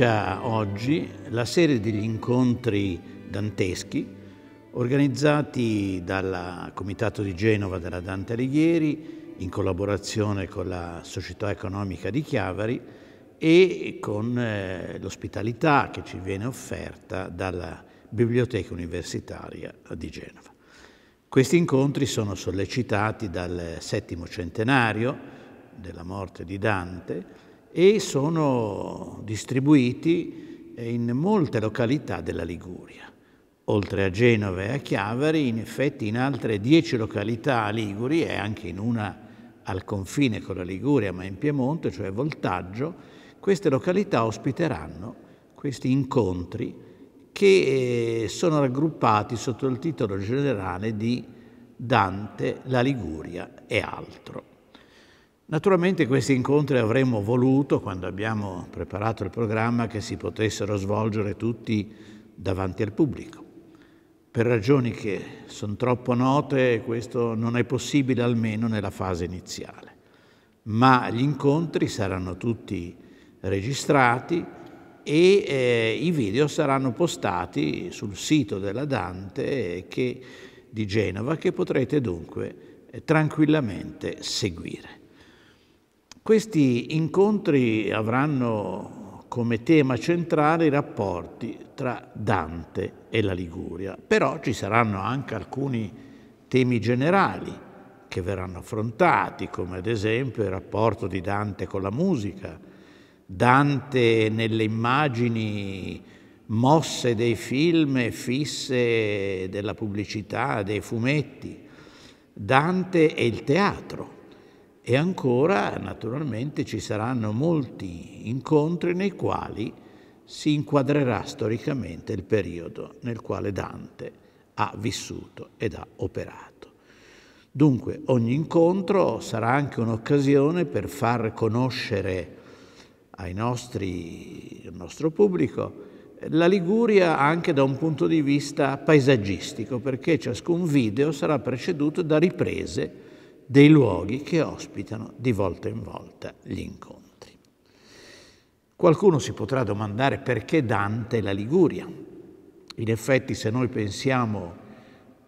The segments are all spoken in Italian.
Comincia oggi la serie degli incontri danteschi organizzati dal Comitato di Genova della Dante Alighieri in collaborazione con la Società Economica di Chiavari e con eh, l'ospitalità che ci viene offerta dalla Biblioteca Universitaria di Genova. Questi incontri sono sollecitati dal settimo centenario della morte di Dante e sono distribuiti in molte località della Liguria. Oltre a Genova e a Chiavari, in effetti in altre dieci località liguri e anche in una al confine con la Liguria, ma in Piemonte, cioè Voltaggio, queste località ospiteranno questi incontri che eh, sono raggruppati sotto il titolo generale di Dante, la Liguria e altro. Naturalmente questi incontri avremmo voluto, quando abbiamo preparato il programma, che si potessero svolgere tutti davanti al pubblico. Per ragioni che sono troppo note, questo non è possibile almeno nella fase iniziale. Ma gli incontri saranno tutti registrati e eh, i video saranno postati sul sito della Dante che, di Genova che potrete dunque eh, tranquillamente seguire. Questi incontri avranno come tema centrale i rapporti tra Dante e la Liguria, però ci saranno anche alcuni temi generali che verranno affrontati, come ad esempio il rapporto di Dante con la musica, Dante nelle immagini mosse dei film, fisse della pubblicità, dei fumetti, Dante e il teatro e ancora, naturalmente, ci saranno molti incontri nei quali si inquadrerà storicamente il periodo nel quale Dante ha vissuto ed ha operato. Dunque, ogni incontro sarà anche un'occasione per far conoscere ai nostri, al nostro pubblico la Liguria anche da un punto di vista paesaggistico, perché ciascun video sarà preceduto da riprese dei luoghi che ospitano di volta in volta gli incontri. Qualcuno si potrà domandare perché Dante la Liguria. In effetti se noi pensiamo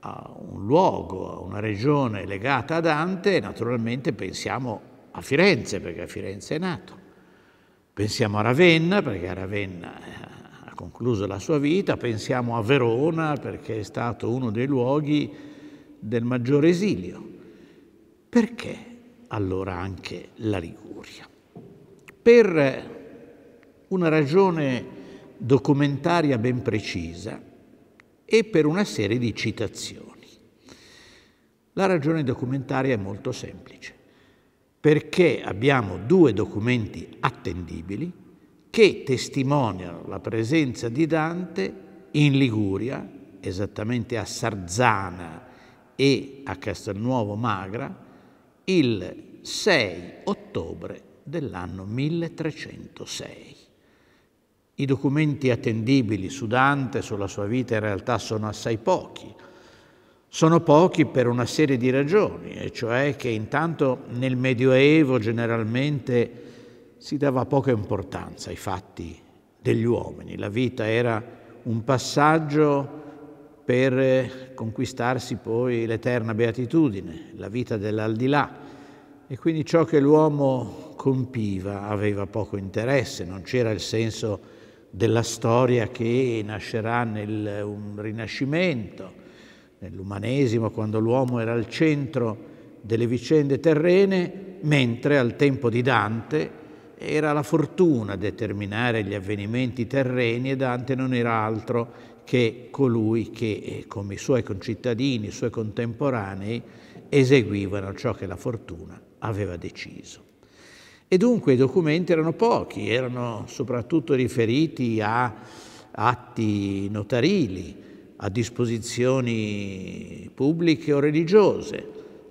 a un luogo, a una regione legata a Dante, naturalmente pensiamo a Firenze perché a Firenze è nato. Pensiamo a Ravenna perché a Ravenna eh, ha concluso la sua vita, pensiamo a Verona perché è stato uno dei luoghi del maggiore esilio. Perché allora anche la Liguria? Per una ragione documentaria ben precisa e per una serie di citazioni. La ragione documentaria è molto semplice, perché abbiamo due documenti attendibili che testimoniano la presenza di Dante in Liguria, esattamente a Sarzana e a Castelnuovo Magra, il 6 ottobre dell'anno 1306. I documenti attendibili su Dante, sulla sua vita, in realtà sono assai pochi. Sono pochi per una serie di ragioni, e cioè che intanto nel Medioevo generalmente si dava poca importanza ai fatti degli uomini. La vita era un passaggio per eh, conquistarsi poi l'eterna beatitudine, la vita dell'aldilà. E quindi ciò che l'uomo compiva aveva poco interesse, non c'era il senso della storia che nascerà nel Rinascimento, nell'umanesimo, quando l'uomo era al centro delle vicende terrene, mentre al tempo di Dante era la fortuna a determinare gli avvenimenti terreni e Dante non era altro che che colui che, eh, come i suoi concittadini, i suoi contemporanei, eseguivano ciò che la fortuna aveva deciso. E dunque i documenti erano pochi, erano soprattutto riferiti a atti notarili, a disposizioni pubbliche o religiose,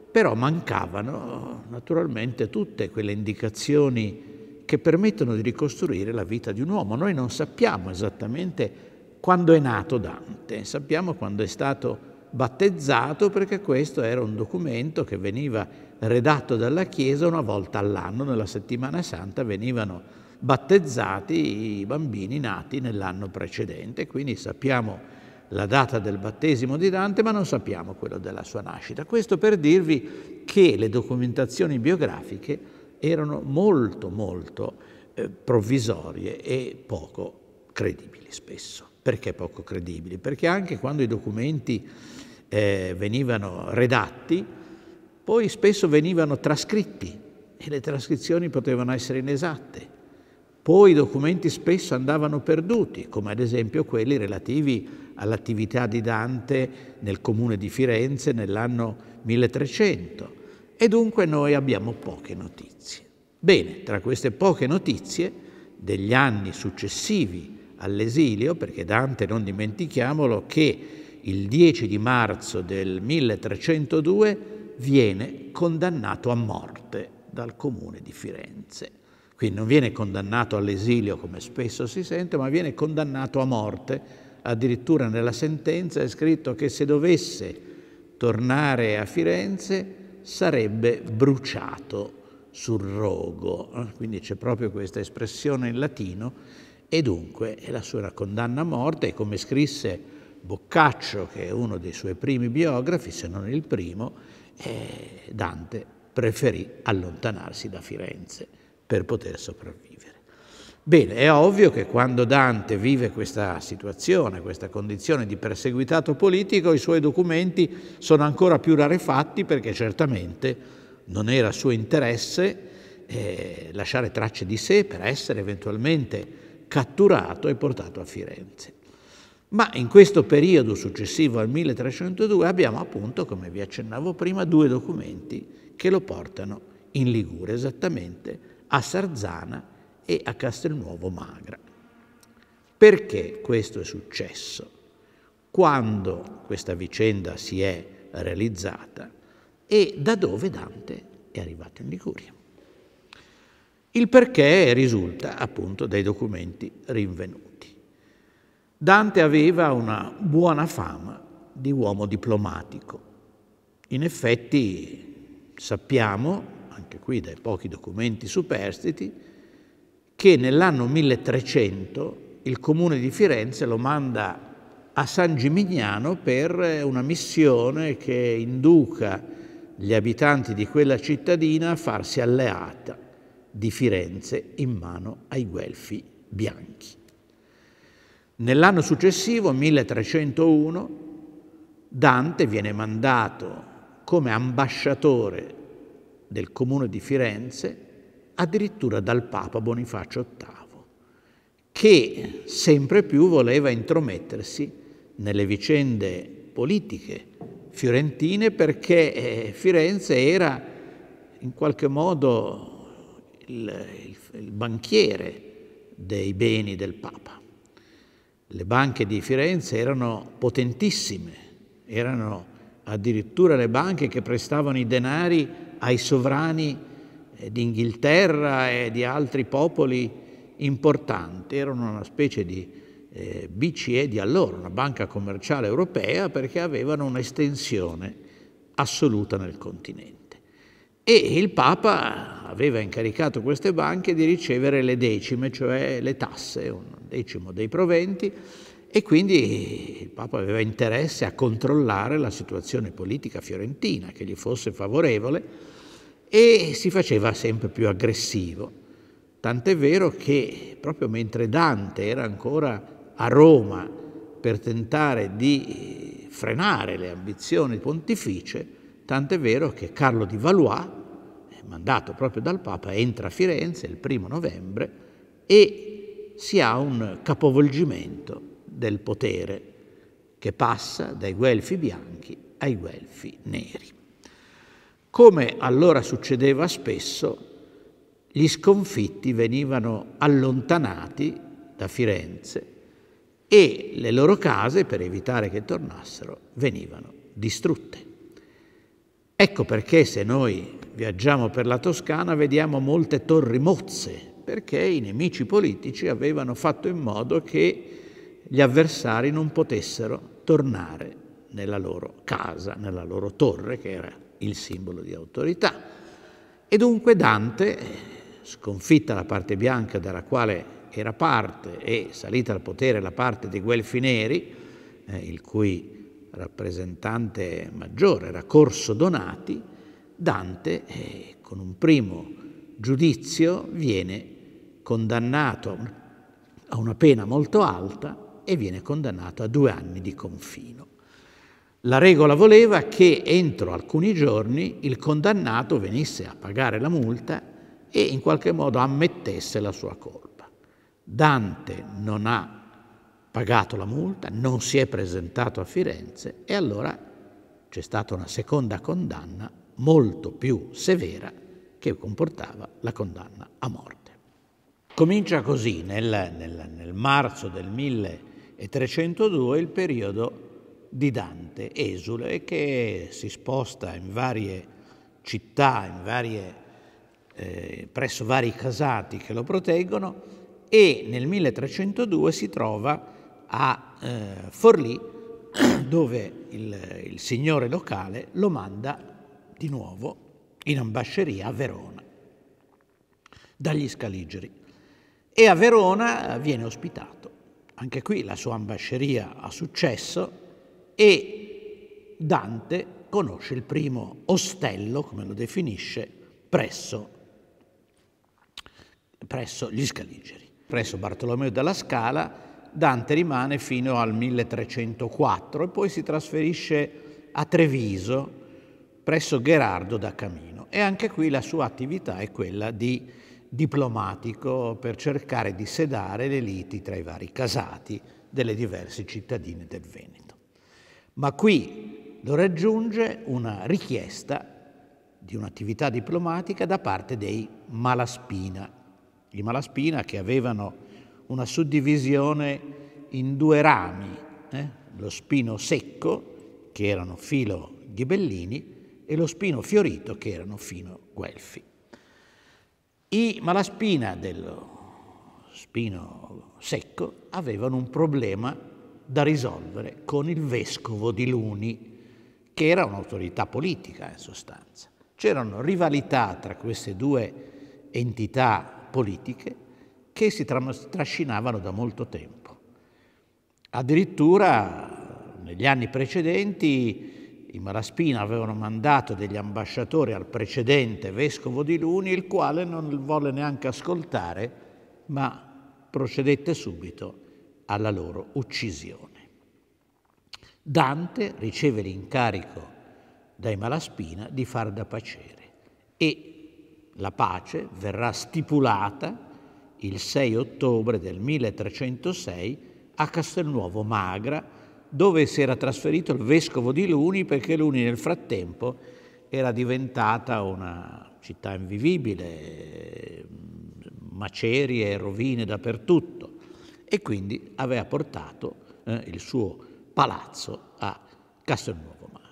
però mancavano naturalmente tutte quelle indicazioni che permettono di ricostruire la vita di un uomo. Noi non sappiamo esattamente quando è nato Dante. Sappiamo quando è stato battezzato perché questo era un documento che veniva redatto dalla Chiesa una volta all'anno, nella settimana santa venivano battezzati i bambini nati nell'anno precedente, quindi sappiamo la data del battesimo di Dante ma non sappiamo quello della sua nascita. Questo per dirvi che le documentazioni biografiche erano molto molto eh, provvisorie e poco credibili spesso. Perché poco credibili? Perché anche quando i documenti eh, venivano redatti, poi spesso venivano trascritti e le trascrizioni potevano essere inesatte. Poi i documenti spesso andavano perduti, come ad esempio quelli relativi all'attività di Dante nel comune di Firenze nell'anno 1300. E dunque noi abbiamo poche notizie. Bene, tra queste poche notizie degli anni successivi all'esilio, perché Dante, non dimentichiamolo, che il 10 di marzo del 1302 viene condannato a morte dal comune di Firenze. Quindi non viene condannato all'esilio come spesso si sente, ma viene condannato a morte. Addirittura nella sentenza è scritto che se dovesse tornare a Firenze sarebbe bruciato sul rogo. Quindi c'è proprio questa espressione in latino e dunque la sua condanna a morte e come scrisse Boccaccio, che è uno dei suoi primi biografi, se non il primo, eh, Dante preferì allontanarsi da Firenze per poter sopravvivere. Bene, è ovvio che quando Dante vive questa situazione, questa condizione di perseguitato politico, i suoi documenti sono ancora più rarefatti perché certamente non era suo interesse eh, lasciare tracce di sé per essere eventualmente catturato e portato a Firenze. Ma in questo periodo successivo al 1302 abbiamo appunto, come vi accennavo prima, due documenti che lo portano in Ligure, esattamente a Sarzana e a Castelnuovo Magra. Perché questo è successo? Quando questa vicenda si è realizzata e da dove Dante è arrivato in Liguria? Il perché risulta appunto dai documenti rinvenuti. Dante aveva una buona fama di uomo diplomatico. In effetti sappiamo, anche qui dai pochi documenti superstiti, che nell'anno 1300 il comune di Firenze lo manda a San Gimignano per una missione che induca gli abitanti di quella cittadina a farsi alleata di Firenze in mano ai guelfi bianchi. Nell'anno successivo, 1301, Dante viene mandato come ambasciatore del comune di Firenze addirittura dal Papa Bonifacio VIII, che sempre più voleva intromettersi nelle vicende politiche fiorentine perché eh, Firenze era in qualche modo il, il, il banchiere dei beni del Papa. Le banche di Firenze erano potentissime, erano addirittura le banche che prestavano i denari ai sovrani eh, d'Inghilterra e di altri popoli importanti, erano una specie di eh, BCE di allora, una banca commerciale europea, perché avevano un'estensione assoluta nel continente. E il Papa aveva incaricato queste banche di ricevere le decime, cioè le tasse, un decimo dei proventi, e quindi il Papa aveva interesse a controllare la situazione politica fiorentina, che gli fosse favorevole, e si faceva sempre più aggressivo. Tant'è vero che proprio mentre Dante era ancora a Roma per tentare di frenare le ambizioni pontificie, tant'è vero che Carlo di Valois, mandato proprio dal Papa, entra a Firenze il primo novembre e si ha un capovolgimento del potere che passa dai guelfi bianchi ai guelfi neri. Come allora succedeva spesso, gli sconfitti venivano allontanati da Firenze e le loro case, per evitare che tornassero, venivano distrutte. Ecco perché se noi viaggiamo per la Toscana vediamo molte torri mozze, perché i nemici politici avevano fatto in modo che gli avversari non potessero tornare nella loro casa, nella loro torre, che era il simbolo di autorità. E dunque Dante, sconfitta la parte bianca della quale era parte e salita al potere la parte dei Guelfi Neri, eh, il cui rappresentante maggiore era Corso Donati, Dante eh, con un primo giudizio viene condannato a una pena molto alta e viene condannato a due anni di confino. La regola voleva che entro alcuni giorni il condannato venisse a pagare la multa e in qualche modo ammettesse la sua colpa. Dante non ha pagato la multa, non si è presentato a Firenze e allora c'è stata una seconda condanna molto più severa che comportava la condanna a morte. Comincia così nel, nel, nel marzo del 1302 il periodo di Dante, esule, che si sposta in varie città, in varie, eh, presso vari casati che lo proteggono e nel 1302 si trova a eh, Forlì dove il, il signore locale lo manda di nuovo in ambasceria a Verona dagli scaligeri e a Verona viene ospitato. Anche qui la sua ambasceria ha successo e Dante conosce il primo ostello, come lo definisce, presso, presso gli scaligeri, presso Bartolomeo della Scala Dante rimane fino al 1304 e poi si trasferisce a Treviso presso Gherardo da Camino e anche qui la sua attività è quella di diplomatico per cercare di sedare le liti tra i vari casati delle diverse cittadine del Veneto. Ma qui lo raggiunge una richiesta di un'attività diplomatica da parte dei Malaspina, i Malaspina che avevano una suddivisione in due rami, eh? lo spino secco, che erano filo ghibellini, e lo spino fiorito, che erano fino guelfi. I, ma la spina dello spino secco avevano un problema da risolvere con il vescovo di Luni, che era un'autorità politica in sostanza. C'erano rivalità tra queste due entità politiche che si trascinavano da molto tempo. Addirittura negli anni precedenti i Malaspina avevano mandato degli ambasciatori al precedente vescovo di Luni, il quale non volle neanche ascoltare, ma procedette subito alla loro uccisione. Dante riceve l'incarico dai Malaspina di far da pacere e la pace verrà stipulata il 6 ottobre del 1306 a Castelnuovo Magra, dove si era trasferito il vescovo di Luni perché Luni nel frattempo era diventata una città invivibile, macerie e rovine dappertutto e quindi aveva portato eh, il suo palazzo a Castelnuovo Magra.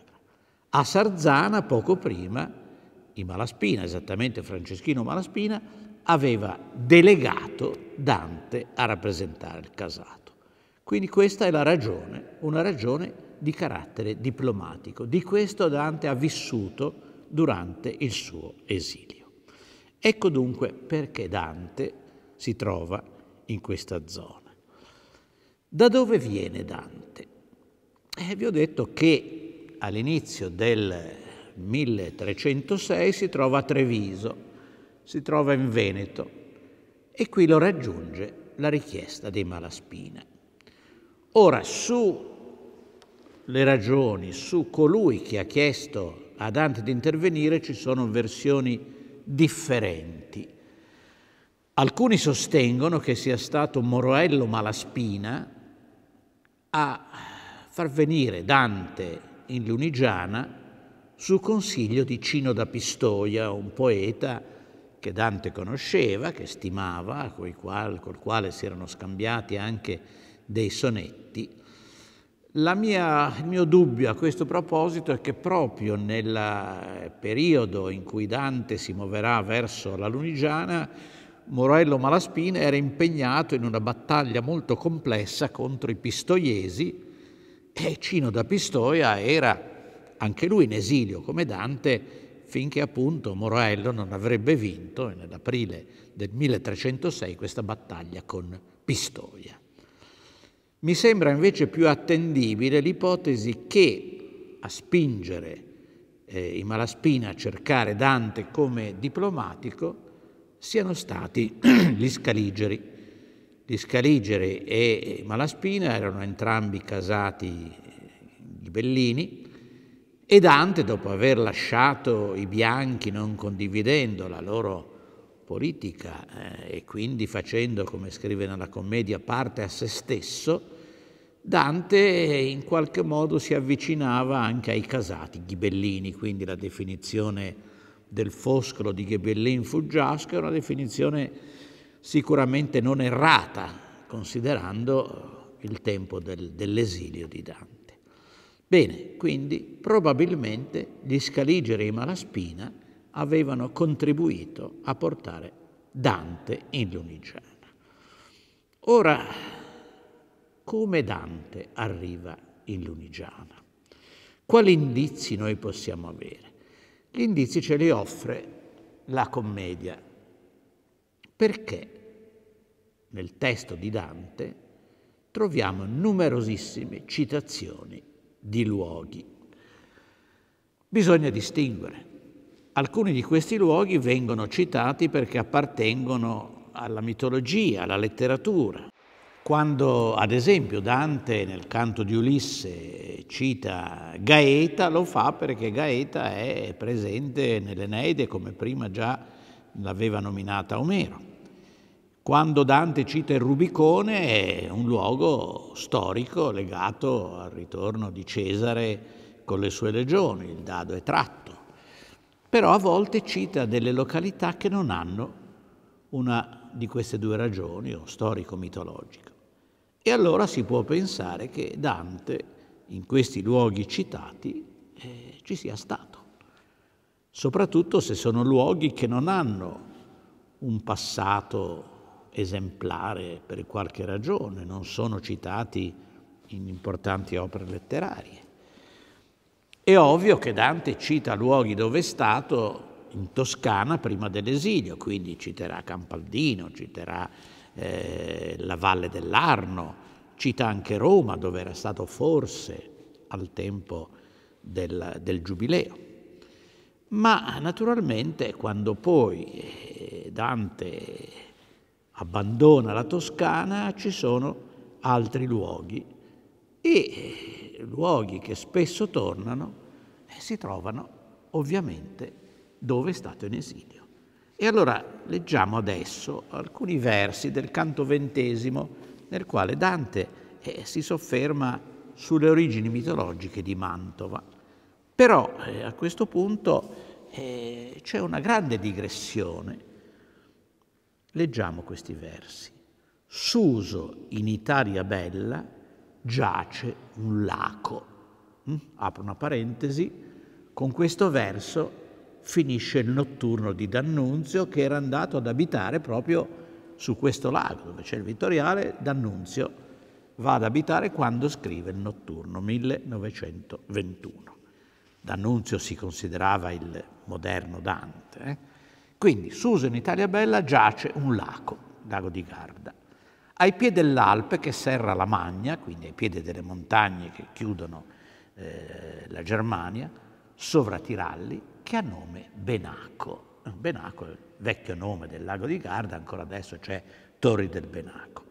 A Sarzana poco prima i Malaspina, esattamente Franceschino Malaspina, aveva delegato Dante a rappresentare il casato. Quindi questa è la ragione, una ragione di carattere diplomatico. Di questo Dante ha vissuto durante il suo esilio. Ecco dunque perché Dante si trova in questa zona. Da dove viene Dante? Eh, vi ho detto che all'inizio del 1306 si trova a Treviso, si trova in Veneto e qui lo raggiunge la richiesta dei Malaspina. Ora, sulle ragioni, su colui che ha chiesto a Dante di intervenire ci sono versioni differenti. Alcuni sostengono che sia stato Moroello Malaspina a far venire Dante in Lunigiana su consiglio di Cino da Pistoia, un poeta che Dante conosceva, che stimava, col quale, col quale si erano scambiati anche dei sonetti. Mia, il mio dubbio a questo proposito è che proprio nel eh, periodo in cui Dante si muoverà verso la Lunigiana, Morello Malaspina era impegnato in una battaglia molto complessa contro i pistoiesi e Cino da Pistoia era anche lui in esilio come Dante finché appunto Moraello non avrebbe vinto nell'aprile del 1306 questa battaglia con Pistoia. Mi sembra invece più attendibile l'ipotesi che a spingere eh, i Malaspina a cercare Dante come diplomatico siano stati gli Scaligeri. Gli Scaligeri e Malaspina erano entrambi casati di eh, Bellini, e Dante, dopo aver lasciato i bianchi non condividendo la loro politica eh, e quindi facendo, come scrive nella commedia, parte a se stesso, Dante eh, in qualche modo si avvicinava anche ai casati ghibellini, quindi la definizione del foscolo di Ghibellin Fuggiasco è una definizione sicuramente non errata, considerando il tempo del, dell'esilio di Dante. Bene, quindi probabilmente gli scaligeri e i Malaspina avevano contribuito a portare Dante in Lunigiana. Ora, come Dante arriva in Lunigiana? Quali indizi noi possiamo avere? Gli indizi ce li offre la commedia, perché nel testo di Dante troviamo numerosissime citazioni di luoghi. Bisogna distinguere. Alcuni di questi luoghi vengono citati perché appartengono alla mitologia, alla letteratura. Quando, ad esempio, Dante nel canto di Ulisse cita Gaeta, lo fa perché Gaeta è presente nell'Eneide, come prima già l'aveva nominata Omero. Quando Dante cita il Rubicone è un luogo storico legato al ritorno di Cesare con le sue legioni, il dado è tratto, però a volte cita delle località che non hanno una di queste due ragioni, o storico mitologico E allora si può pensare che Dante, in questi luoghi citati, eh, ci sia stato, soprattutto se sono luoghi che non hanno un passato esemplare per qualche ragione, non sono citati in importanti opere letterarie. È ovvio che Dante cita luoghi dove è stato in Toscana prima dell'esilio, quindi citerà Campaldino, citerà eh, la Valle dell'Arno, cita anche Roma dove era stato forse al tempo del, del Giubileo. Ma naturalmente quando poi eh, Dante abbandona la Toscana, ci sono altri luoghi e eh, luoghi che spesso tornano e eh, si trovano ovviamente dove è stato in esilio. E allora leggiamo adesso alcuni versi del canto ventesimo nel quale Dante eh, si sofferma sulle origini mitologiche di Mantova. Però eh, a questo punto eh, c'è una grande digressione Leggiamo questi versi. Suso in Italia Bella giace un laco. Mm? Apro una parentesi, con questo verso finisce il notturno di D'Annunzio che era andato ad abitare proprio su questo lago dove c'è il Vittoriale, D'Annunzio va ad abitare quando scrive il notturno 1921. D'Annunzio si considerava il moderno Dante. Eh? Quindi Suso in Italia Bella giace un lago, lago di Garda, ai piedi dell'Alpe che serra la Magna, quindi ai piedi delle montagne che chiudono eh, la Germania, sovra Tiralli, che ha nome Benaco. Benaco è il vecchio nome del lago di Garda, ancora adesso c'è Torri del Benaco.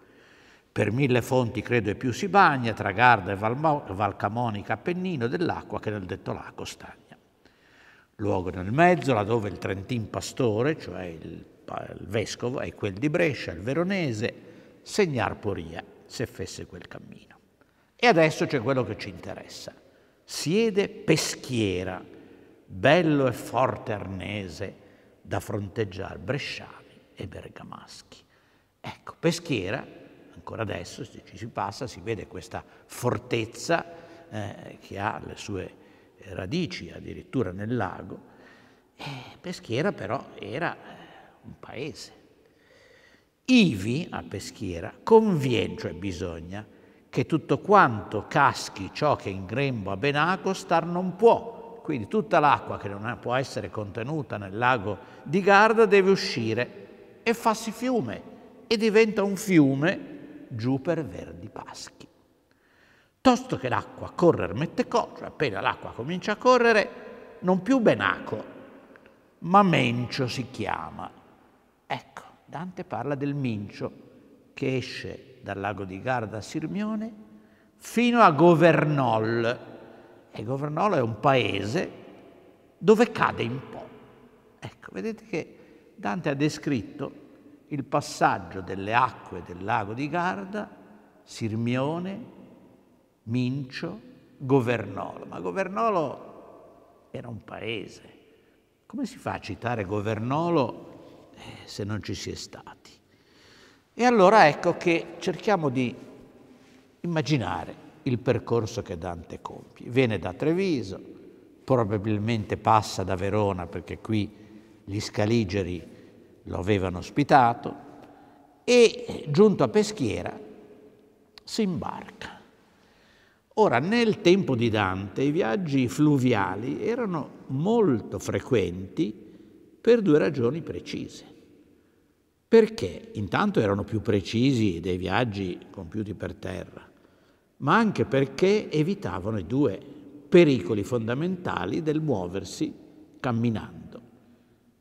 Per mille fonti credo e più si bagna tra Garda e Valcamonica Appennino dell'acqua che nel detto lago stagna luogo nel mezzo, laddove il Trentin pastore, cioè il, il vescovo, è quel di Brescia, il veronese, segnar Poria, se fesse quel cammino. E adesso c'è quello che ci interessa. Siede peschiera, bello e forte arnese, da fronteggiare bresciani e bergamaschi. Ecco, peschiera, ancora adesso, se ci si passa, si vede questa fortezza eh, che ha le sue radici addirittura nel lago, eh, Peschiera però era eh, un paese. Ivi a Peschiera conviene, cioè bisogna, che tutto quanto caschi ciò che in grembo a Benaco star non può. Quindi tutta l'acqua che non può essere contenuta nel lago di Garda deve uscire e farsi fiume e diventa un fiume giù per Verdi Paschi piuttosto che l'acqua correre mette co, cioè appena l'acqua comincia a correre, non più Benaco, ma Mencio si chiama. Ecco, Dante parla del Mincio che esce dal lago di Garda a Sirmione fino a Governol. E Governol è un paese dove cade in po'. Ecco, vedete che Dante ha descritto il passaggio delle acque del lago di Garda, Sirmione, Mincio, Governolo. Ma Governolo era un paese. Come si fa a citare Governolo eh, se non ci si è stati? E allora ecco che cerchiamo di immaginare il percorso che Dante compie. Viene da Treviso, probabilmente passa da Verona perché qui gli scaligeri lo avevano ospitato e eh, giunto a Peschiera si imbarca Ora, nel tempo di Dante i viaggi fluviali erano molto frequenti per due ragioni precise. Perché intanto erano più precisi dei viaggi compiuti per terra, ma anche perché evitavano i due pericoli fondamentali del muoversi camminando.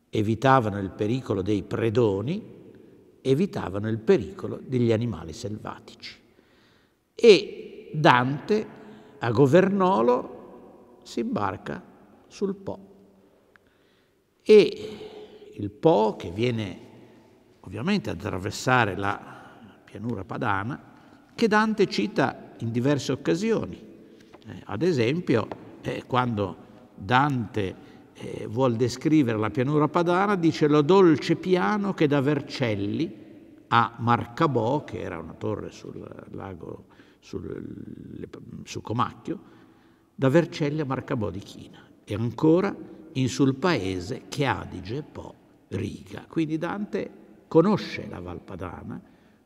Evitavano il pericolo dei predoni, evitavano il pericolo degli animali selvatici. E Dante a Governolo si imbarca sul Po. E il Po che viene ovviamente attraversare la pianura padana, che Dante cita in diverse occasioni. Eh, ad esempio, eh, quando Dante eh, vuol descrivere la pianura padana, dice lo dolce piano che da Vercelli a Marcabò, che era una torre sul lago sul, le, su Comacchio, da Vercelli a Marcabò di China e ancora in sul paese che Adige po riga. Quindi Dante conosce la Valpadana,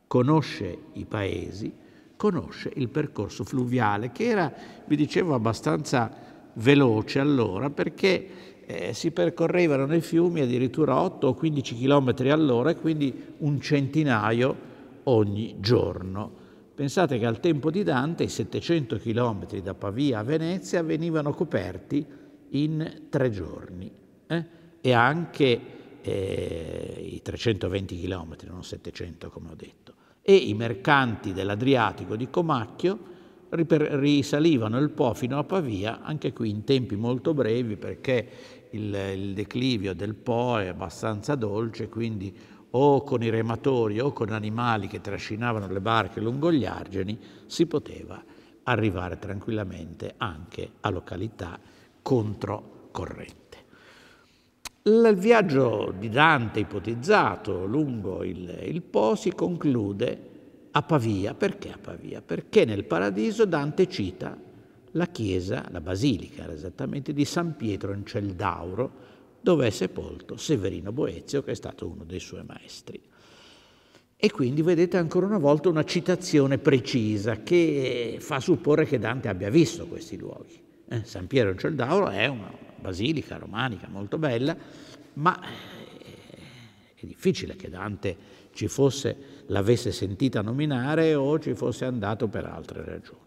conosce i paesi, conosce il percorso fluviale che era, vi dicevo, abbastanza veloce allora perché eh, si percorrevano nei fiumi addirittura 8 o 15 km all'ora e quindi un centinaio ogni giorno. Pensate che al tempo di Dante i 700 km da Pavia a Venezia venivano coperti in tre giorni eh? e anche eh, i 320 km, non 700 come ho detto. E i mercanti dell'Adriatico di Comacchio risalivano il Po fino a Pavia, anche qui in tempi molto brevi perché il, il declivio del Po è abbastanza dolce, quindi o con i rematori o con animali che trascinavano le barche lungo gli argini, si poteva arrivare tranquillamente anche a località controcorrente. Il viaggio di Dante ipotizzato lungo il, il Po si conclude a Pavia. Perché a Pavia? Perché nel Paradiso Dante cita la chiesa, la basilica esattamente, di San Pietro in Celdauro, dove è sepolto Severino Boezio, che è stato uno dei suoi maestri. E quindi vedete ancora una volta una citazione precisa che fa supporre che Dante abbia visto questi luoghi. Eh, San Piero in Celdauro è una basilica romanica molto bella, ma eh, è difficile che Dante ci fosse, l'avesse sentita nominare o ci fosse andato per altre ragioni.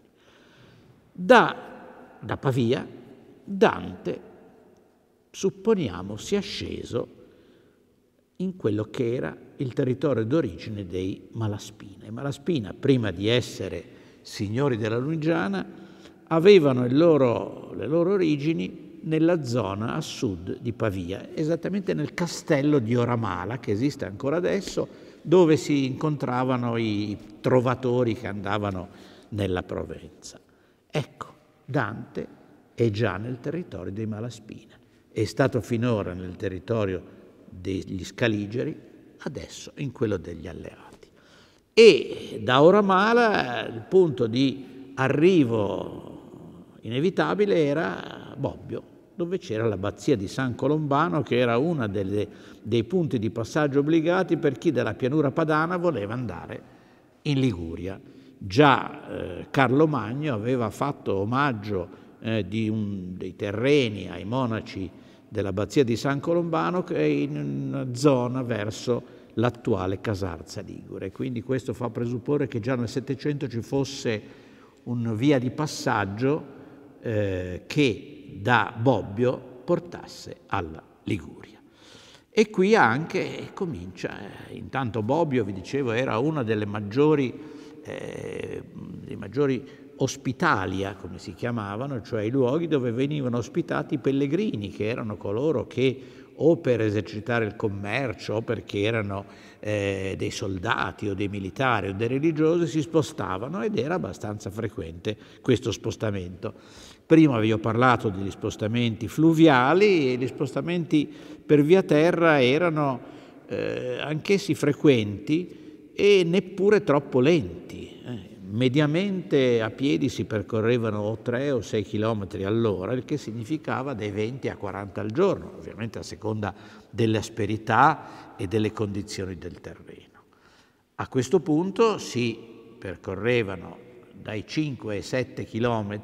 Da, da Pavia Dante supponiamo sia sceso in quello che era il territorio d'origine dei Malaspina. I Malaspina, prima di essere signori della Lunigiana, avevano loro, le loro origini nella zona a sud di Pavia, esattamente nel castello di Oramala, che esiste ancora adesso, dove si incontravano i trovatori che andavano nella Provenza. Ecco, Dante è già nel territorio dei Malaspina è stato finora nel territorio degli scaligeri, adesso in quello degli alleati. E da Oramala il punto di arrivo inevitabile era Bobbio, dove c'era l'abbazia di San Colombano, che era uno dei punti di passaggio obbligati per chi dalla pianura padana voleva andare in Liguria. Già eh, Carlo Magno aveva fatto omaggio eh, un, dei terreni ai monaci dell'abbazia di San Colombano che è in zona verso l'attuale Casarza Ligure. Quindi questo fa presupporre che già nel Settecento ci fosse un via di passaggio eh, che da Bobbio portasse alla Liguria. E qui anche comincia, eh, intanto Bobbio, vi dicevo, era uno delle maggiori, eh, dei maggiori ospitalia, come si chiamavano, cioè i luoghi dove venivano ospitati i pellegrini, che erano coloro che o per esercitare il commercio o perché erano eh, dei soldati o dei militari o dei religiosi, si spostavano ed era abbastanza frequente questo spostamento. Prima vi ho parlato degli spostamenti fluviali e gli spostamenti per via terra erano eh, anch'essi frequenti e neppure troppo lenti Mediamente a piedi si percorrevano 3 o 6 km all'ora, il che significava dai 20 a 40 al giorno, ovviamente a seconda delle asperità e delle condizioni del terreno. A questo punto si percorrevano dai 5 ai 7 km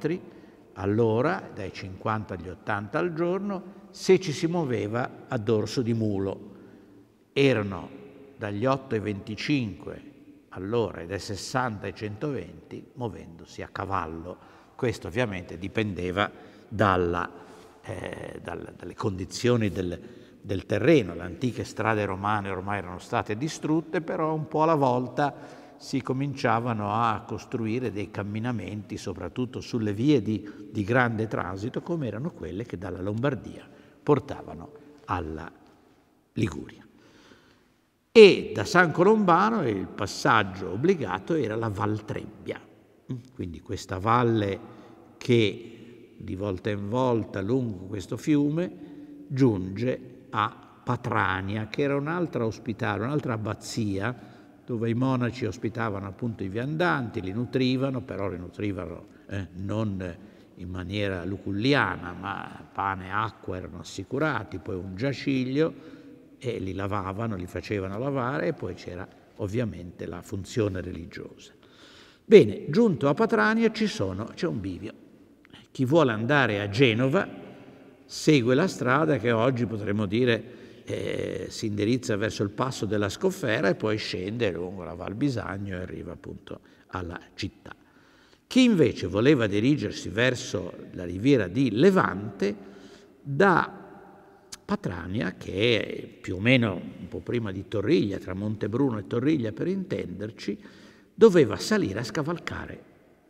all'ora, dai 50 agli 80 al giorno, se ci si muoveva a dorso di mulo. Erano dagli 8 ai 25 all'ora, dai 60 ai 120, muovendosi a cavallo. Questo ovviamente dipendeva dalla, eh, dalla, dalle condizioni del, del terreno. Le antiche strade romane ormai erano state distrutte, però un po' alla volta si cominciavano a costruire dei camminamenti, soprattutto sulle vie di, di grande transito, come erano quelle che dalla Lombardia portavano alla Liguria e da San Colombano il passaggio obbligato era la Val Trebbia, quindi questa valle che di volta in volta lungo questo fiume giunge a Patrania, che era un'altra ospitale, un'altra abbazia dove i monaci ospitavano appunto i viandanti, li nutrivano, però li nutrivano eh, non in maniera luculliana, ma pane e acqua erano assicurati, poi un giaciglio e li lavavano, li facevano lavare e poi c'era ovviamente la funzione religiosa. Bene, giunto a Patrania sono, c'è un bivio. Chi vuole andare a Genova segue la strada che oggi potremmo dire eh, si indirizza verso il passo della scoffera e poi scende lungo la Val Bisagno e arriva appunto alla città. Chi invece voleva dirigersi verso la riviera di Levante da Patrania, che è più o meno un po' prima di Torriglia, tra Montebruno e Torriglia per intenderci, doveva salire a scavalcare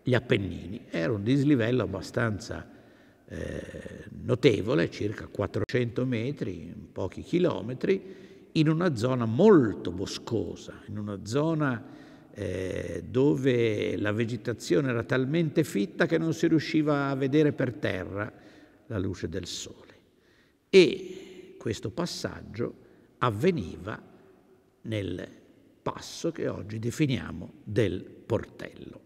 gli Appennini. Era un dislivello abbastanza eh, notevole, circa 400 metri, pochi chilometri, in una zona molto boscosa, in una zona eh, dove la vegetazione era talmente fitta che non si riusciva a vedere per terra la luce del sole. E questo passaggio avveniva nel passo che oggi definiamo del portello.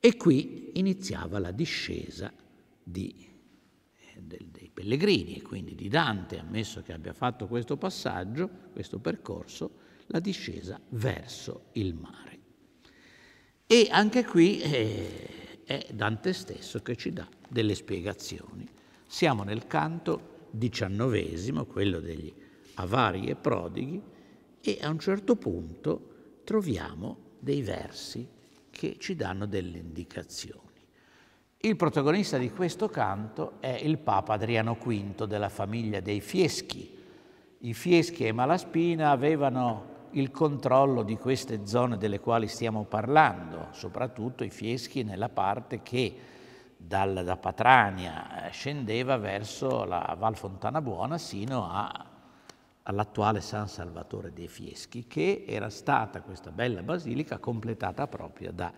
E qui iniziava la discesa di, eh, del, dei pellegrini, quindi di Dante, ammesso che abbia fatto questo passaggio, questo percorso, la discesa verso il mare. E anche qui eh, è Dante stesso che ci dà delle spiegazioni. Siamo nel canto XIX, quello degli avari e prodighi, e a un certo punto troviamo dei versi che ci danno delle indicazioni. Il protagonista di questo canto è il Papa Adriano V della famiglia dei Fieschi. I Fieschi e Malaspina avevano il controllo di queste zone delle quali stiamo parlando, soprattutto i Fieschi nella parte che dal, da Patrania eh, scendeva verso la Val Fontana Buona sino all'attuale San Salvatore dei Fieschi, che era stata questa bella basilica completata proprio da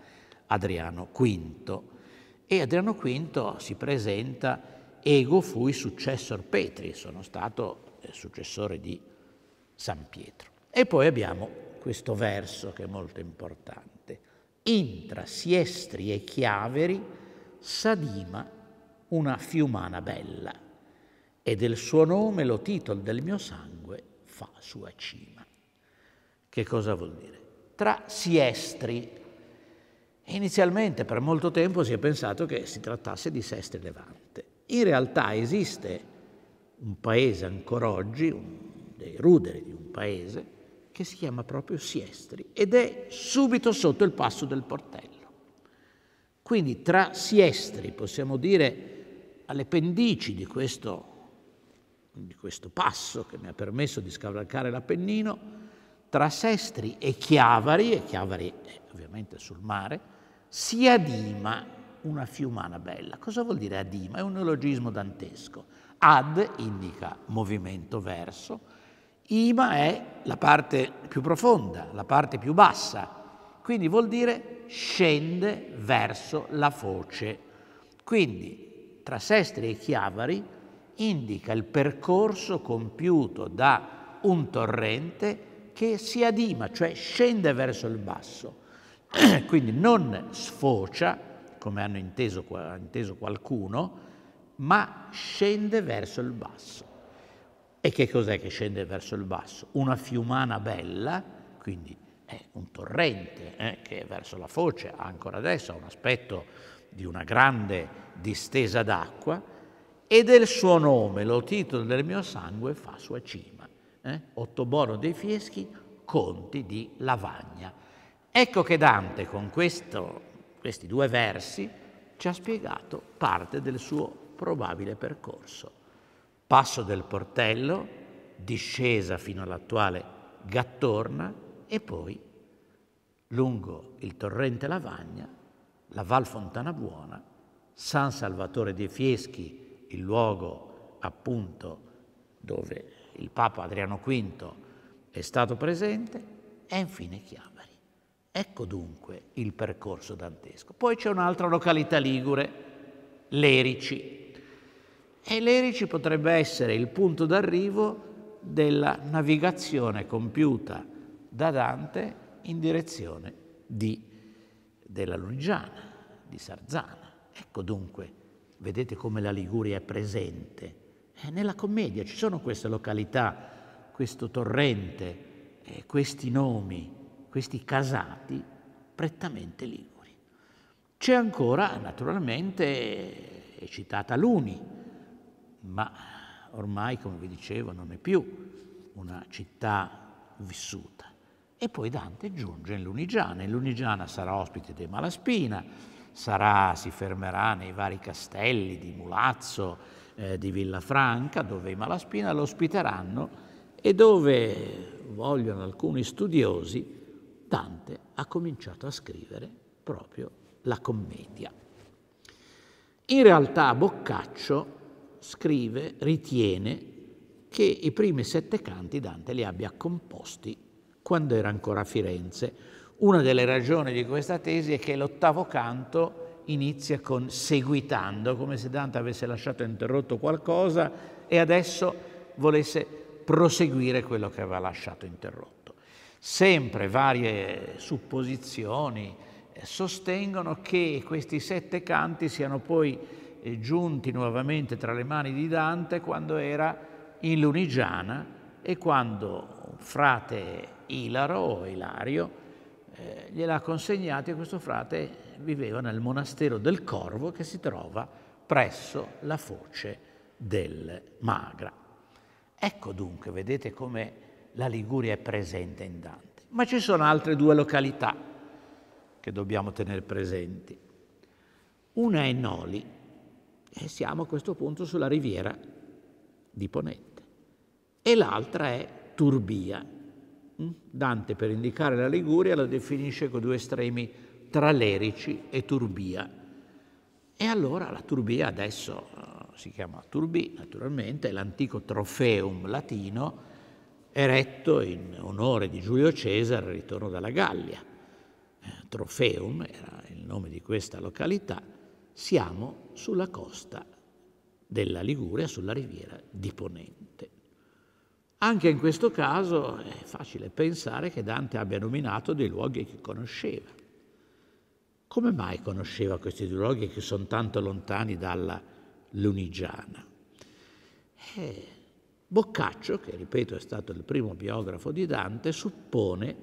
Adriano V. E Adriano V si presenta ego fui successor Petri, sono stato eh, successore di San Pietro. E poi abbiamo questo verso che è molto importante. Intra siestri e chiaveri Sadima, una fiumana bella, e del suo nome lo titolo del mio sangue fa sua cima. Che cosa vuol dire? Tra siestri. Inizialmente per molto tempo si è pensato che si trattasse di Sestri Levante. In realtà esiste un paese ancora oggi, un, dei ruderi di un paese, che si chiama proprio Siestri ed è subito sotto il passo del portello. Quindi tra siestri, possiamo dire, alle pendici di questo, di questo passo che mi ha permesso di scavalcare l'Appennino, tra Sestri e Chiavari, e Chiavari è eh, ovviamente sul mare, si adima una fiumana bella. Cosa vuol dire adima? È un neologismo dantesco. Ad indica movimento verso, ima è la parte più profonda, la parte più bassa, quindi vuol dire scende verso la foce. Quindi tra Sestri e Chiavari indica il percorso compiuto da un torrente che si adima, cioè scende verso il basso. Quindi non sfocia, come hanno inteso, ha inteso qualcuno, ma scende verso il basso. E che cos'è che scende verso il basso? Una fiumana bella, quindi è un torrente eh, che verso la foce ha ancora adesso un aspetto di una grande distesa d'acqua e del suo nome, lo titolo del mio sangue, fa sua cima. Eh? Ottoboro dei Fieschi, Conti di Lavagna. Ecco che Dante con questo, questi due versi ci ha spiegato parte del suo probabile percorso. Passo del portello, discesa fino all'attuale Gattorna, e poi lungo il torrente Lavagna, la Val Fontanabuona, San Salvatore dei Fieschi, il luogo appunto dove il Papa Adriano V è stato presente, e infine Chiavari. Ecco dunque il percorso dantesco. Poi c'è un'altra località ligure, Lerici. E Lerici potrebbe essere il punto d'arrivo della navigazione compiuta da Dante in direzione di, della Lunigiana, di Sarzana. Ecco dunque, vedete come la Liguria è presente. È eh, nella commedia ci sono queste località, questo torrente, eh, questi nomi, questi casati prettamente liguri. C'è ancora, naturalmente, è citata Luni, ma ormai, come vi dicevo, non è più una città vissuta. E poi Dante giunge in Lunigiana. In Lunigiana sarà ospite dei Malaspina, sarà, si fermerà nei vari castelli di Mulazzo, eh, di Villafranca, dove i Malaspina lo ospiteranno e dove, vogliono alcuni studiosi, Dante ha cominciato a scrivere proprio la commedia. In realtà Boccaccio scrive, ritiene che i primi sette canti Dante li abbia composti quando era ancora a Firenze. Una delle ragioni di questa tesi è che l'ottavo canto inizia con seguitando, come se Dante avesse lasciato interrotto qualcosa e adesso volesse proseguire quello che aveva lasciato interrotto. Sempre varie supposizioni eh, sostengono che questi sette canti siano poi eh, giunti nuovamente tra le mani di Dante quando era in Lunigiana e quando un frate Ilaro o Ilario, eh, gliel'ha consegnato e questo frate viveva nel monastero del Corvo che si trova presso la foce del Magra. Ecco dunque, vedete come la Liguria è presente in Dante. Ma ci sono altre due località che dobbiamo tenere presenti. Una è Noli e siamo a questo punto sulla riviera di Ponente e l'altra è Turbia, Dante per indicare la Liguria la definisce con due estremi tra Lerici e turbia. E allora la turbia adesso eh, si chiama turbi naturalmente, è l'antico trofeum latino eretto in onore di Giulio Cesare al ritorno dalla Gallia. Eh, trofeum era il nome di questa località, siamo sulla costa della Liguria, sulla riviera di Ponente. Anche in questo caso è facile pensare che Dante abbia nominato dei luoghi che conosceva. Come mai conosceva questi due luoghi che sono tanto lontani dalla Lunigiana? Eh, Boccaccio, che ripeto è stato il primo biografo di Dante, suppone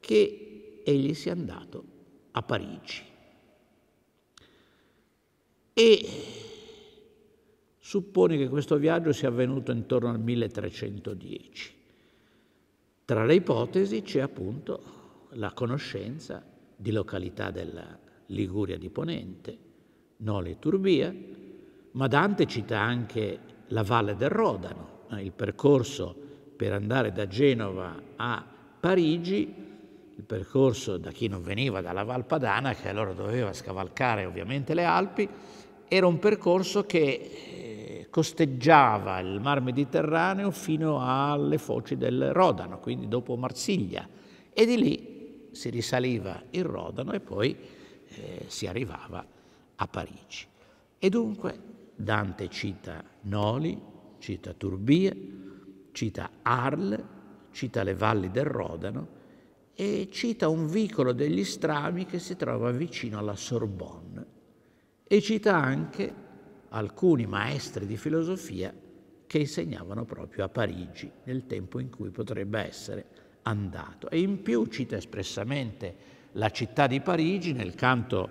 che egli sia andato a Parigi. E Supponi che questo viaggio sia avvenuto intorno al 1310. Tra le ipotesi c'è appunto la conoscenza di località della Liguria di Ponente, Nole Turbia, ma Dante cita anche la Valle del Rodano, eh, il percorso per andare da Genova a Parigi, il percorso da chi non veniva dalla Valpadana, che allora doveva scavalcare ovviamente le Alpi, era un percorso che eh, costeggiava il mar Mediterraneo fino alle foci del Rodano, quindi dopo Marsiglia, e di lì si risaliva il Rodano e poi eh, si arrivava a Parigi. E dunque Dante cita Noli, cita Turbie, cita Arles, cita le valli del Rodano e cita un vicolo degli strami che si trova vicino alla Sorbonne e cita anche alcuni maestri di filosofia che insegnavano proprio a Parigi nel tempo in cui potrebbe essere andato. E in più cita espressamente la città di Parigi nel canto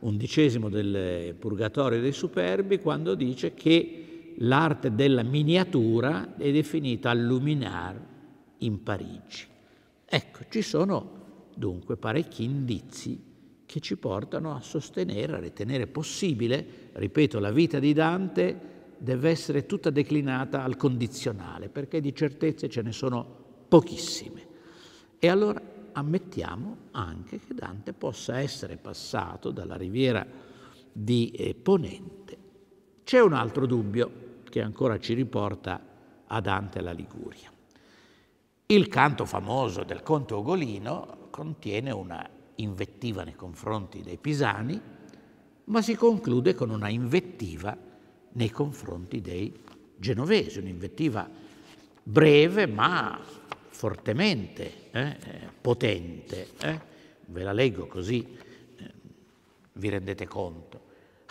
undicesimo del Purgatorio dei Superbi quando dice che l'arte della miniatura è definita luminar in Parigi. Ecco, ci sono dunque parecchi indizi che ci portano a sostenere, a ritenere possibile ripeto, la vita di Dante deve essere tutta declinata al condizionale, perché di certezze ce ne sono pochissime. E allora ammettiamo anche che Dante possa essere passato dalla riviera di eh, Ponente. C'è un altro dubbio che ancora ci riporta a Dante la Liguria. Il canto famoso del conte Ugolino contiene una invettiva nei confronti dei pisani, ma si conclude con una invettiva nei confronti dei genovesi, un'invettiva breve ma fortemente eh, potente. Eh? Ve la leggo così eh, vi rendete conto.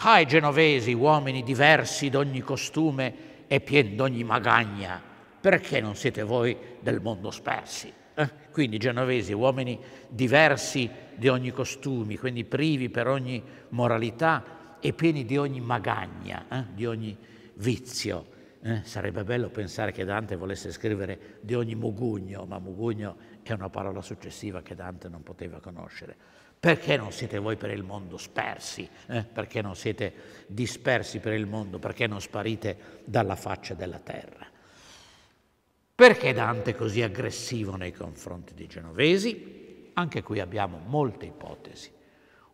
Ai genovesi, uomini diversi d'ogni costume e pieni d'ogni magagna, perché non siete voi del mondo spersi? Eh? Quindi genovesi, uomini diversi di ogni costume, quindi privi per ogni moralità e pieni di ogni magagna, eh? di ogni vizio. Eh? Sarebbe bello pensare che Dante volesse scrivere di ogni mugugno, ma mugugno è una parola successiva che Dante non poteva conoscere. Perché non siete voi per il mondo spersi? Eh? Perché non siete dispersi per il mondo? Perché non sparite dalla faccia della terra? Perché Dante è così aggressivo nei confronti dei genovesi? Anche qui abbiamo molte ipotesi.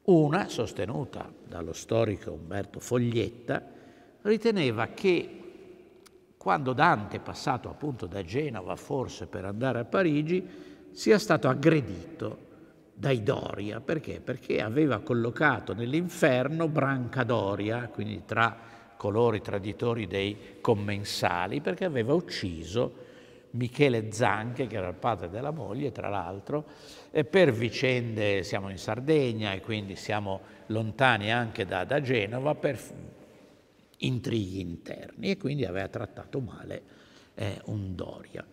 Una, sostenuta dallo storico Umberto Foglietta, riteneva che quando Dante è passato appunto da Genova forse per andare a Parigi, sia stato aggredito dai Doria. Perché? Perché aveva collocato nell'inferno Branca Doria, quindi tra coloro i traditori dei commensali, perché aveva ucciso Michele Zanche, che era il padre della moglie, tra l'altro, per vicende siamo in Sardegna e quindi siamo lontani anche da, da Genova per intrighi interni e quindi aveva trattato male eh, un Doria.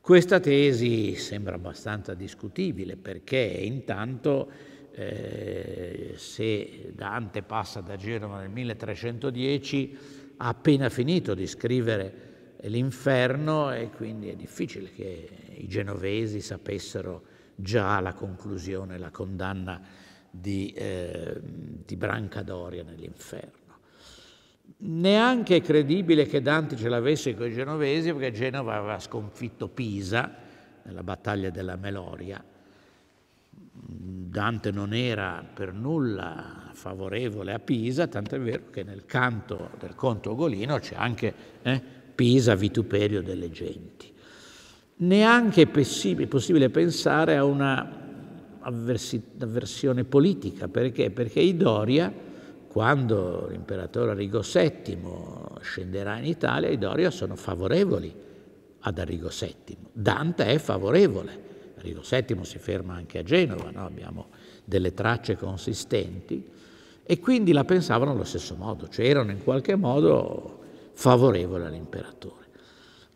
Questa tesi sembra abbastanza discutibile perché intanto eh, se Dante passa da Genova nel 1310 ha appena finito di scrivere l'inferno e quindi è difficile che i genovesi sapessero già la conclusione, la condanna di, eh, di Brancadoria nell'inferno. Neanche è credibile che Dante ce l'avesse con i genovesi perché Genova aveva sconfitto Pisa nella battaglia della Meloria. Dante non era per nulla favorevole a Pisa, tant'è vero che nel canto del conte Ugolino c'è anche eh, Pisa, vituperio delle genti. Neanche è possibile pensare a una avversione politica, perché? Perché i Doria, quando l'imperatore Arrigo VII scenderà in Italia, i Doria sono favorevoli ad Arrigo VII. Dante è favorevole. Arrigo VII si ferma anche a Genova, no? abbiamo delle tracce consistenti, e quindi la pensavano allo stesso modo, cioè erano in qualche modo favorevole all'imperatore.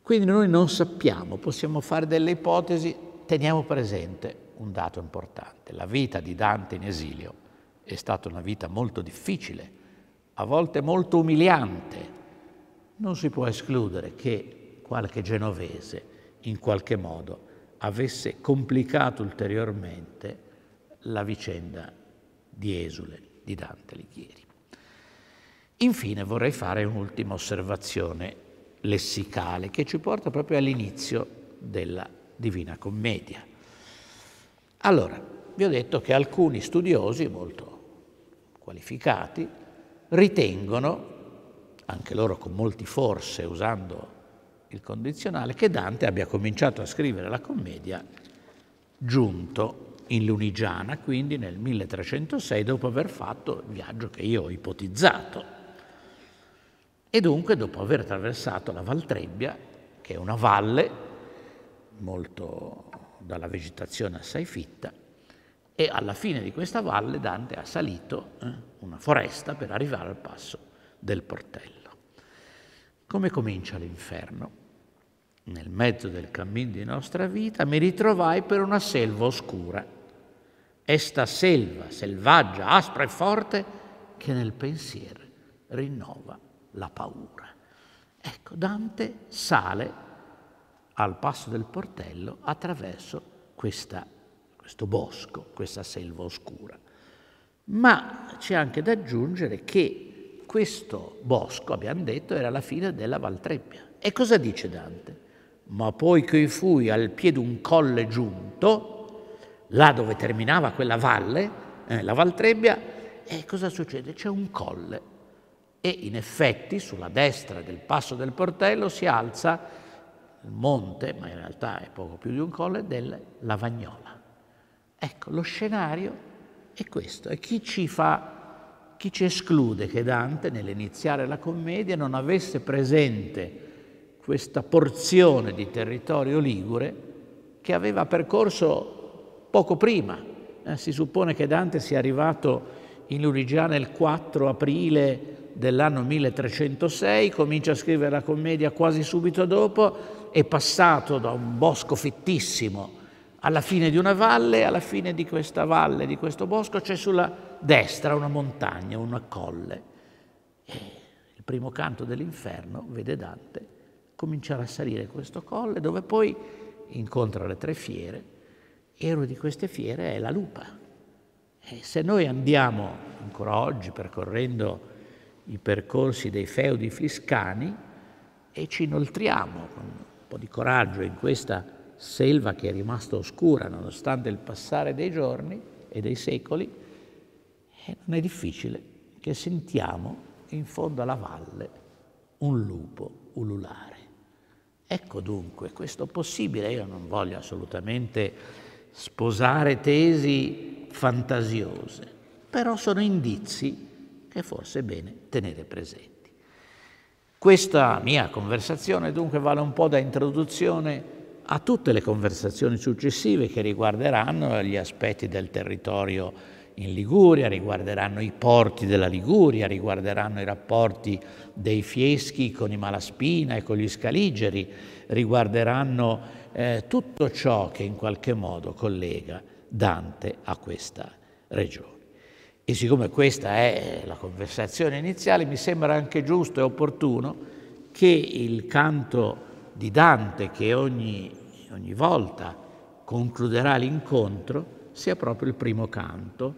Quindi noi non sappiamo, possiamo fare delle ipotesi, teniamo presente un dato importante. La vita di Dante in esilio è stata una vita molto difficile, a volte molto umiliante. Non si può escludere che qualche genovese in qualche modo avesse complicato ulteriormente la vicenda di esule di Dante Alighieri. Infine vorrei fare un'ultima osservazione lessicale che ci porta proprio all'inizio della Divina Commedia. Allora, vi ho detto che alcuni studiosi molto qualificati ritengono, anche loro con molti forse usando il condizionale, che Dante abbia cominciato a scrivere la commedia giunto in Lunigiana, quindi nel 1306, dopo aver fatto il viaggio che io ho ipotizzato, e dunque, dopo aver attraversato la Valtrebbia, che è una valle molto dalla vegetazione assai fitta, e alla fine di questa valle Dante ha salito eh, una foresta per arrivare al passo del Portello. Come comincia l'inferno? Nel mezzo del cammin di nostra vita mi ritrovai per una selva oscura. E selva selvaggia, aspra e forte, che nel pensiero rinnova la paura. Ecco, Dante sale al passo del portello attraverso questa, questo bosco, questa selva oscura. Ma c'è anche da aggiungere che questo bosco, abbiamo detto, era la fine della Valtrebbia. E cosa dice Dante? Ma poiché fui al piede un colle giunto, là dove terminava quella valle, eh, la Valtrebbia, e cosa succede? C'è un colle e in effetti sulla destra del passo del portello si alza il monte, ma in realtà è poco più di un colle, del Lavagnola. Ecco, lo scenario è questo. E chi ci fa, chi ci esclude che Dante, nell'iniziare la commedia, non avesse presente questa porzione di territorio ligure che aveva percorso poco prima. Eh, si suppone che Dante sia arrivato in Lurigiana il 4 aprile dell'anno 1306, comincia a scrivere la commedia quasi subito dopo, è passato da un bosco fittissimo alla fine di una valle, alla fine di questa valle, di questo bosco, c'è sulla destra una montagna, una colle. Il primo canto dell'inferno vede Dante cominciare a salire questo colle dove poi incontra le tre fiere e una di queste fiere è la lupa. E se noi andiamo ancora oggi percorrendo i percorsi dei feudi fiscani e ci inoltriamo con un po' di coraggio in questa selva che è rimasta oscura nonostante il passare dei giorni e dei secoli e non è difficile che sentiamo in fondo alla valle un lupo ululare. Ecco dunque questo possibile, io non voglio assolutamente sposare tesi fantasiose, però sono indizi che forse è bene tenere presenti. Questa mia conversazione dunque vale un po' da introduzione a tutte le conversazioni successive che riguarderanno gli aspetti del territorio in Liguria, riguarderanno i porti della Liguria, riguarderanno i rapporti dei Fieschi con i Malaspina e con gli Scaligeri, riguarderanno eh, tutto ciò che in qualche modo collega Dante a questa regione. E siccome questa è la conversazione iniziale, mi sembra anche giusto e opportuno che il canto di Dante, che ogni, ogni volta concluderà l'incontro, sia proprio il primo canto.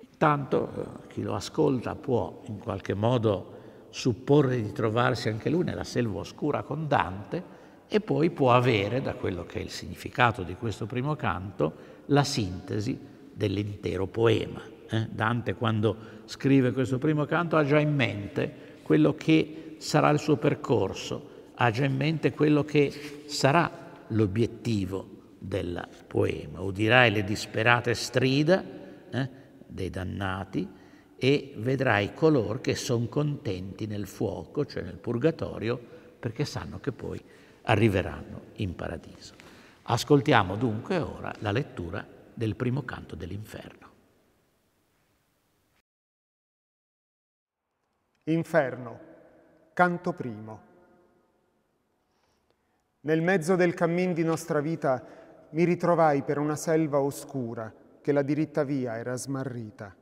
Intanto eh, chi lo ascolta può in qualche modo supporre di trovarsi anche lui nella selva oscura con Dante e poi può avere, da quello che è il significato di questo primo canto, la sintesi dell'intero poema eh, Dante quando scrive questo primo canto ha già in mente quello che sarà il suo percorso, ha già in mente quello che sarà l'obiettivo del poema. Udirai le disperate strida eh, dei dannati e vedrai coloro che sono contenti nel fuoco, cioè nel purgatorio, perché sanno che poi arriveranno in paradiso. Ascoltiamo dunque ora la lettura del primo canto dell'inferno. Inferno, canto primo. Nel mezzo del cammin di nostra vita mi ritrovai per una selva oscura che la diritta via era smarrita.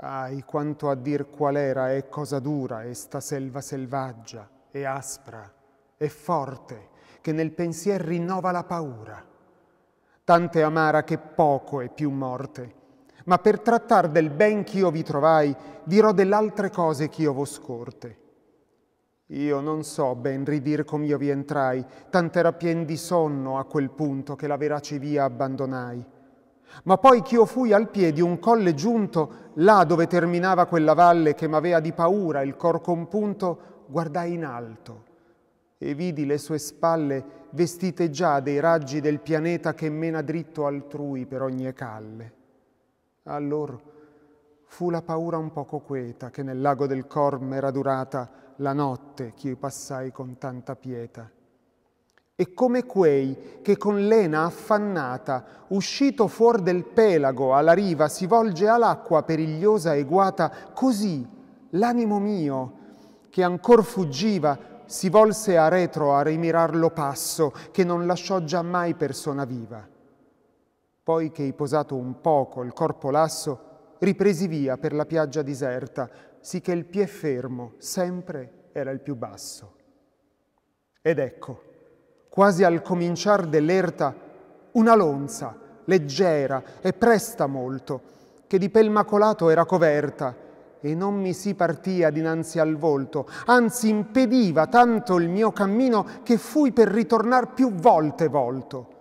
Ahi, quanto a dir qual era e cosa dura è sta selva selvaggia e aspra e forte che nel pensier rinnova la paura. Tante amara che poco è più morte ma per trattar del ben ch'io vi trovai, dirò dell'altre cose ch'io vo scorte. Io non so ben ridir com'io vi entrai, tant'era pien di sonno a quel punto che la verace via abbandonai. Ma poi ch'io fui al piedi un colle giunto, là dove terminava quella valle che m'avea di paura il cor compunto, guardai in alto e vidi le sue spalle vestite già dei raggi del pianeta che mena dritto altrui per ogni calle. Allor fu la paura un poco queta che nel lago del Corme era durata la notte ch'io passai con tanta pieta. E come quei che con l'ena affannata, uscito fuor del pelago alla riva, si volge all'acqua perigliosa e guata, così l'animo mio, che ancor fuggiva, si volse a retro a rimirar lo passo, che non lasciò giammai persona viva poi che posato un poco il corpo lasso, ripresi via per la piaggia diserta, sì che il pie fermo sempre era il più basso. Ed ecco, quasi al cominciar dell'erta, una lonza, leggera e presta molto, che di pel macolato era coverta, e non mi si partia dinanzi al volto, anzi impediva tanto il mio cammino che fui per ritornar più volte volto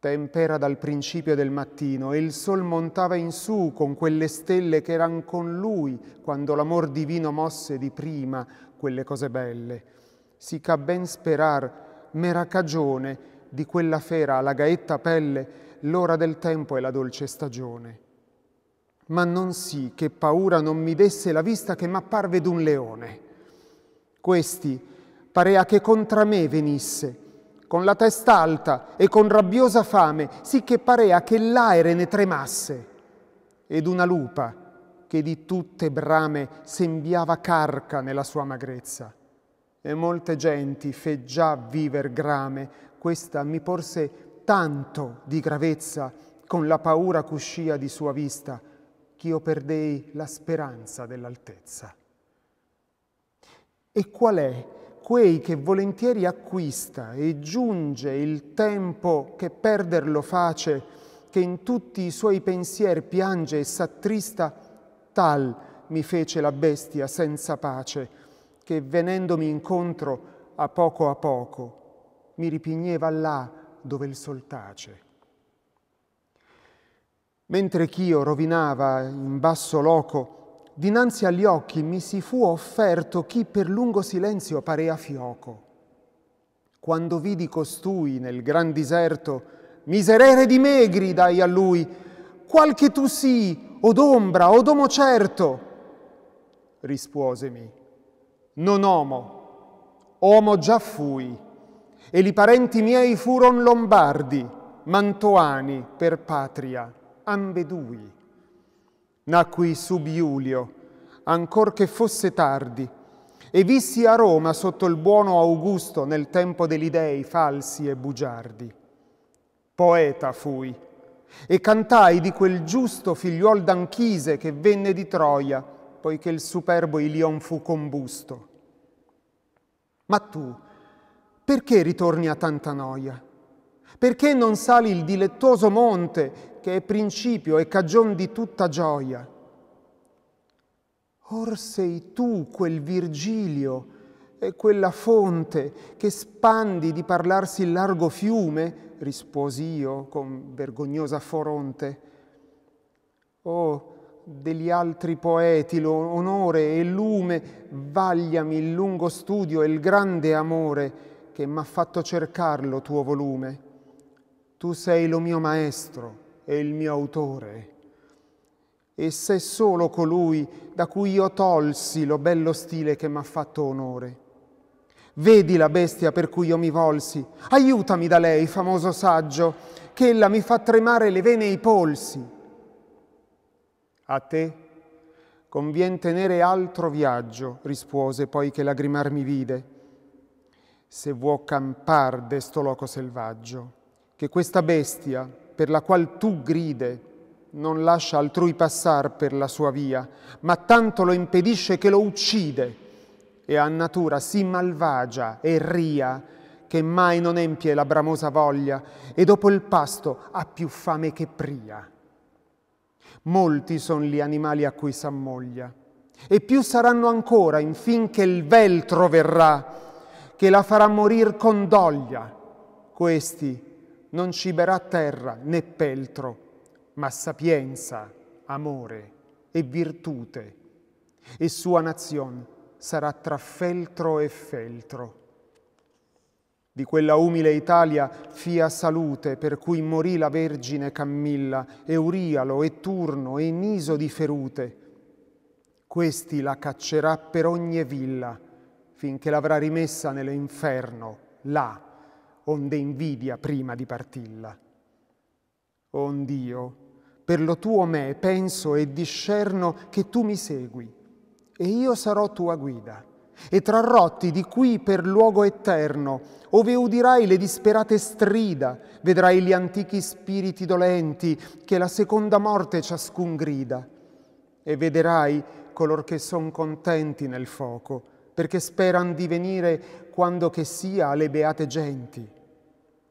Temp'era dal principio del mattino e il sol montava in su con quelle stelle che eran con lui quando l'amor divino mosse di prima quelle cose belle. Si ch'a ben sperar m'era cagione di quella fera alla gaetta pelle l'ora del tempo e la dolce stagione. Ma non sì che paura non mi desse la vista che m'apparve d'un leone. Questi parea che contra me venisse con la testa alta e con rabbiosa fame, sì che parea che l'aere ne tremasse, ed una lupa che di tutte brame sembiava carca nella sua magrezza. E molte genti fe già viver grame, questa mi porse tanto di gravezza, con la paura cuscia di sua vista, ch'io perdei la speranza dell'altezza. E qual è quei che volentieri acquista e giunge il tempo che perderlo face, che in tutti i suoi pensier piange e s'attrista, tal mi fece la bestia senza pace, che venendomi incontro a poco a poco mi ripigneva là dove il sol tace. Mentre ch'io rovinava in basso loco, dinanzi agli occhi mi si fu offerto chi per lungo silenzio parea fioco. Quando vidi costui nel gran diserto, miserere di me gridai a lui, qual che tu sii, o d'ombra, o d'omo certo. Rispuosemi, non omo, omo già fui, e li parenti miei furon lombardi, mantoani per patria, ambedui. Nacqui sub Iulio, ancor che fosse tardi, e vissi a Roma sotto il buono Augusto nel tempo degli dei falsi e bugiardi. Poeta fui, e cantai di quel giusto figliuol d'Anchise che venne di Troia, poiché il superbo Ilion fu combusto. Ma tu, perché ritorni a tanta noia? Perché non sali il dilettoso monte che è principio e cagion di tutta gioia? Or sei tu quel Virgilio e quella fonte che spandi di parlarsi il largo fiume, risposi io con vergognosa foronte. Oh, degli altri poeti l'onore e lume, vagliami il lungo studio e il grande amore che m'ha fatto cercar lo tuo volume. Tu sei lo mio maestro e il mio autore. E sei solo colui da cui io tolsi lo bello stile che mi ha fatto onore. Vedi la bestia per cui io mi volsi, aiutami da lei, famoso saggio, che ella mi fa tremare le vene e i polsi. A te convien tenere altro viaggio, rispose poi che lagrimar mi vide, se vuo campar desto loco selvaggio che questa bestia, per la quale tu gride, non lascia altrui passar per la sua via, ma tanto lo impedisce che lo uccide, e a natura sì malvagia e ria, che mai non empie la bramosa voglia, e dopo il pasto ha più fame che pria. Molti sono gli animali a cui s'ammoglia, e più saranno ancora, infin che il veltro verrà, che la farà morir con doglia. Questi non ciberà terra né peltro, ma sapienza, amore e virtute, e sua nazione sarà tra feltro e feltro. Di quella umile Italia fia salute, per cui morì la Vergine Cammilla, Eurialo e Turno e Niso di Ferute. Questi la caccerà per ogni villa, finché l'avrà rimessa nell'inferno, là, onde invidia prima di partilla. On Dio, per lo tuo me penso e discerno che tu mi segui, e io sarò tua guida, e trarrotti di qui per luogo eterno, ove udirai le disperate strida, vedrai gli antichi spiriti dolenti, che la seconda morte ciascun grida, e vederai color che son contenti nel foco, perché speran di venire quando che sia alle beate genti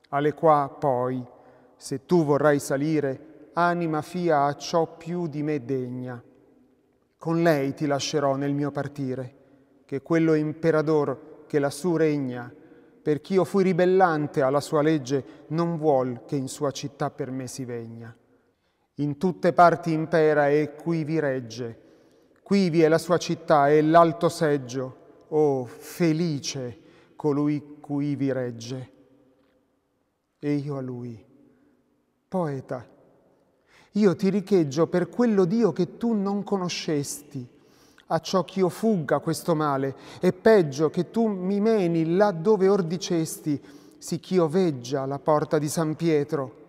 alle qua poi, se tu vorrai salire, anima fia a ciò più di me degna. Con lei ti lascerò nel mio partire, che quello imperador che lassù regna, perch'io fui ribellante alla sua legge, non vuol che in sua città per me si vegna. In tutte parti impera e qui vi regge, qui vi è la sua città e l'alto seggio, oh felice colui cui vi regge e io a lui. Poeta, io ti richeggio per quello Dio che tu non conoscesti, a ciò ch'io fugga questo male, e peggio che tu mi meni là dove or dicesti, sì ch'io veggia la porta di San Pietro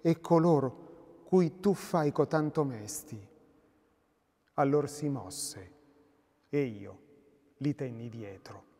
e coloro cui tu fai cotanto mesti. Allor si mosse e io li tenni dietro.